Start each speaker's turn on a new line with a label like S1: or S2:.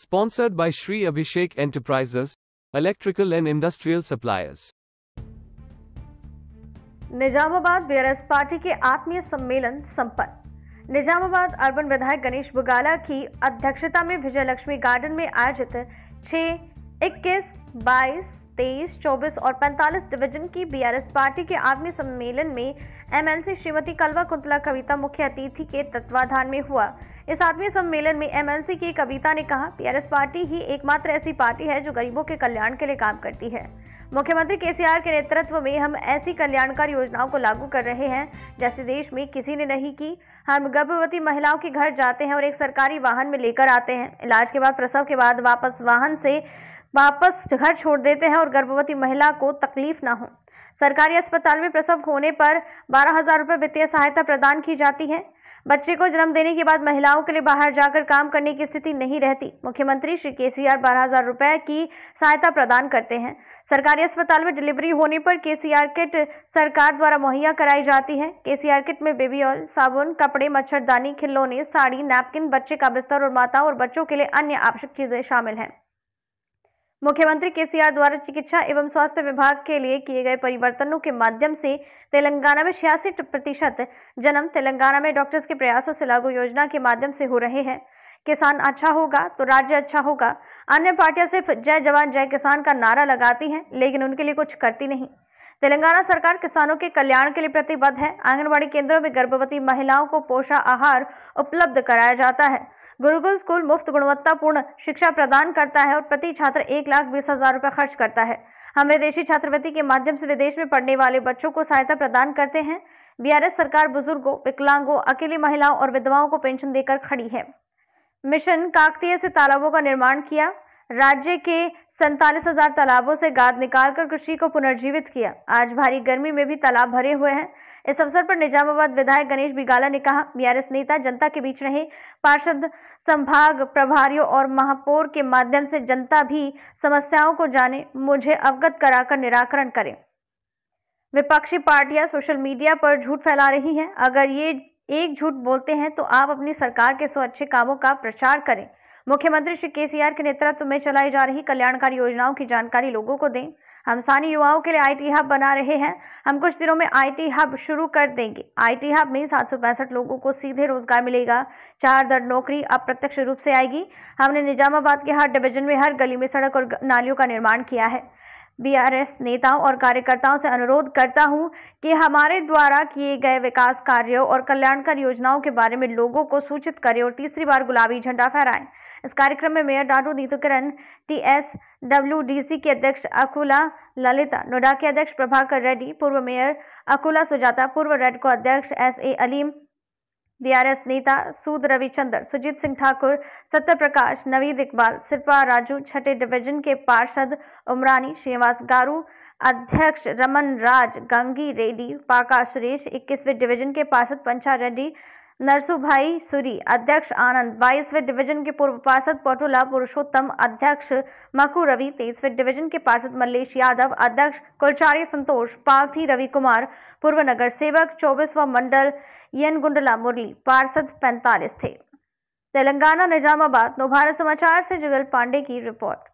S1: Sponsored by Sri Abhishek Enterprises, Electrical and Industrial Suppliers. Nizamabad BRS party के आत्मीय सम्मेलन संपन्न निजामाबाद अर्बन विधायक गणेश बुगाला की अध्यक्षता में विजय लक्ष्मी गार्डन में आयोजित छह इक्कीस बाईस तेईस चौबीस और पैंतालीस डिवीजन की बीआरएस पार्टी के आदमी सम्मेलन में एमएलसी श्रीमती कलवा कुंतला कविता मुख्य अतिथि के तत्वाधान में हुआ इस आदमी सम्मेलन में एमएलसी की कविता ने कहा बीआरएस पार्टी ही एकमात्र ऐसी पार्टी है जो गरीबों के कल्याण के लिए काम करती है मुख्यमंत्री केसीआर के नेतृत्व में हम ऐसी कल्याणकारी योजनाओं को लागू कर रहे हैं जैसे देश में किसी ने नहीं की हम गर्भवती महिलाओं के घर जाते हैं और एक सरकारी वाहन में लेकर आते हैं इलाज के बाद प्रसव के बाद वापस वाहन से वापस घर छोड़ देते हैं और गर्भवती महिला को तकलीफ ना हो सरकारी अस्पताल में प्रसव होने पर बारह हजार रुपये वित्तीय सहायता प्रदान की जाती है बच्चे को जन्म देने के बाद महिलाओं के लिए बाहर जाकर काम करने की स्थिति नहीं रहती मुख्यमंत्री श्री केसीआर बारह हजार रुपए की सहायता प्रदान करते हैं सरकारी अस्पताल में डिलीवरी होने पर केसीआर किट सरकार द्वारा मुहैया कराई जाती है केसीआर किट में बेबी ऑयल साबुन कपड़े मच्छरदानी खिलौने साड़ी नैपकिन बच्चे का बिस्तर और माताओं और बच्चों के लिए अन्य आवश्यक चीजें शामिल हैं मुख्यमंत्री केसीआर द्वारा चिकित्सा एवं स्वास्थ्य विभाग के लिए किए गए परिवर्तनों के माध्यम से तेलंगाना में छियासी प्रतिशत जन्म तेलंगाना में डॉक्टर्स के प्रयासों से लागू योजना के माध्यम से हो रहे हैं किसान अच्छा होगा तो राज्य अच्छा होगा अन्य पार्टियां सिर्फ जय जवान जय किसान का नारा लगाती हैं लेकिन उनके लिए कुछ करती नहीं तेलंगाना सरकार किसानों के कल्याण के लिए प्रतिबद्ध है आंगनबाड़ी केंद्रों में गर्भवती महिलाओं को पोषा आहार उपलब्ध कराया जाता है गुरुकुल स्कूल मुफ्त गुणवत्तापूर्ण शिक्षा प्रदान करता है और प्रति छात्र एक लाख बीस हजार रुपये खर्च करता है हम विदेशी छात्रवृत्ति के माध्यम से विदेश में पढ़ने वाले बच्चों को सहायता प्रदान करते हैं बीआरएस सरकार बुजुर्गों विकलांगों अकेली महिलाओं और विधवाओं को पेंशन देकर खड़ी है मिशन काकतीय से तालाबों का निर्माण किया राज्य के सैतालीस हजार तालाबों से गाद निकालकर कृषि को पुनर्जीवित किया आज भारी गर्मी में भी तालाब भरे हुए हैं इस अवसर पर निजामाबाद विधायक गणेश बिगाला ने कहा बीआरएस नेता जनता के बीच रहे पार्षद संभाग प्रभारियों और महापौर के माध्यम से जनता भी समस्याओं को जाने मुझे अवगत कराकर निराकरण करें विपक्षी पार्टियां सोशल मीडिया पर झूठ फैला रही हैं अगर ये एक झूठ बोलते हैं तो आप अपनी सरकार के स्वच्छ कामों का प्रचार करें मुख्यमंत्री श्री केसीआर के नेतृत्व में चलाई जा रही कल्याणकारी योजनाओं की जानकारी लोगों को दें हम स्थानीय युवाओं के लिए आईटी हब बना रहे हैं हम कुछ दिनों में आईटी हब शुरू कर देंगे आईटी हब में सात लोगों को सीधे रोजगार मिलेगा चार दर नौकरी अप्रत्यक्ष रूप से आएगी हमने निजामाबाद के हर डिवीजन में हर गली में सड़क और नालियों का निर्माण किया है बीआरएस नेताओं और कार्यकर्ताओं से अनुरोध करता हूं कि हमारे द्वारा किए गए विकास कार्यों और कल्याणकारी योजनाओं के बारे में लोगों को सूचित करें और तीसरी बार गुलाबी झंडा फहराएं इस कार्यक्रम में मेयर डाटू नीतुकरण T S W D C के अध्यक्ष अकुला ललिता नोडा के अध्यक्ष प्रभाकर रेड्डी पूर्व मेयर अकुला सुजाता पूर्व रेड को अध्यक्ष एस ए अलीम बीआरएस नेता सूद रविचंद्र सुजीत सिंह ठाकुर सत्य प्रकाश नवीद इकबाल सिरपा राजू छठे डिवीजन के पार्षद उमरानी श्रीनिवास गारू अध्यक्ष रमन राज गंगी रेड्डी पाका सुरेश इक्कीसवें डिवीजन के पार्षद पंचा रेड्डी नरसुभाई सूरी अध्यक्ष आनंद बाईसवें डिवीजन के पूर्व पार्षद पोटुला पुरुषोत्तम अध्यक्ष मकू रवि तेईसवें डिवीजन के पार्षद मल्लेश यादव अध्यक्ष कुलचारी संतोष पार्थी रवि कुमार पूर्व नगर सेवक चौबीसवा मंडल यन गुंडला मुरली पार्षद पैंतालीस थे तेलंगाना निजामाबाद नवभारत समाचार से जुगल पांडे की रिपोर्ट